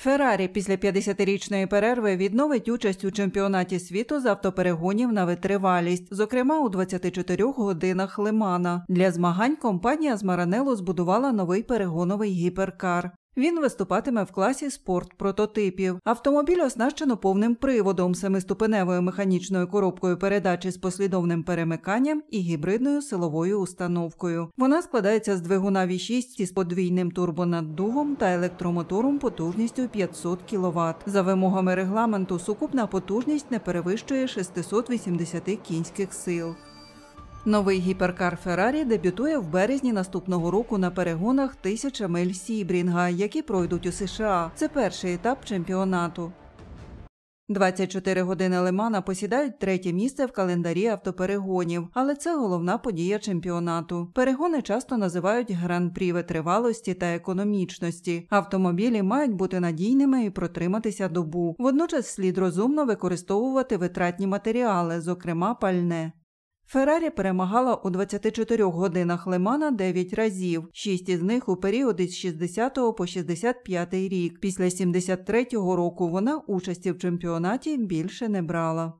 Феррарі після 50-річної перерви відновить участь у чемпіонаті світу з автоперегонів на витривалість, зокрема у 24 годинах Лимана. Для змагань компанія з Маранелло збудувала новий перегоновий гіперкар. Він виступатиме в класі спорт прототипів. Автомобіль оснащено повним приводом, семиступеневою механічною коробкою передачі з послідовним перемиканням і гібридною силовою установкою. Вона складається з двигуна V6 із подвійним турбонаддувом та електромотором потужністю 500 кВт. За вимогами регламенту сукупна потужність не перевищує 680 кінських сил. Новий гіперкар Феррарі дебютує в березні наступного року на перегонах тисяча миль Сібрінга, які пройдуть у США. Це перший етап чемпіонату. 24 години лимана посідають третє місце в календарі автоперегонів, але це головна подія чемпіонату. Перегони часто називають гран-прі витривалості та економічності. Автомобілі мають бути надійними і протриматися добу. Водночас слід розумно використовувати витратні матеріали, зокрема пальне. Феррарі перемагала у 24 годинах Лемана 9 разів, 6 із них у періоди з 60 по 65 рік. Після 73 року вона участі в чемпіонаті більше не брала.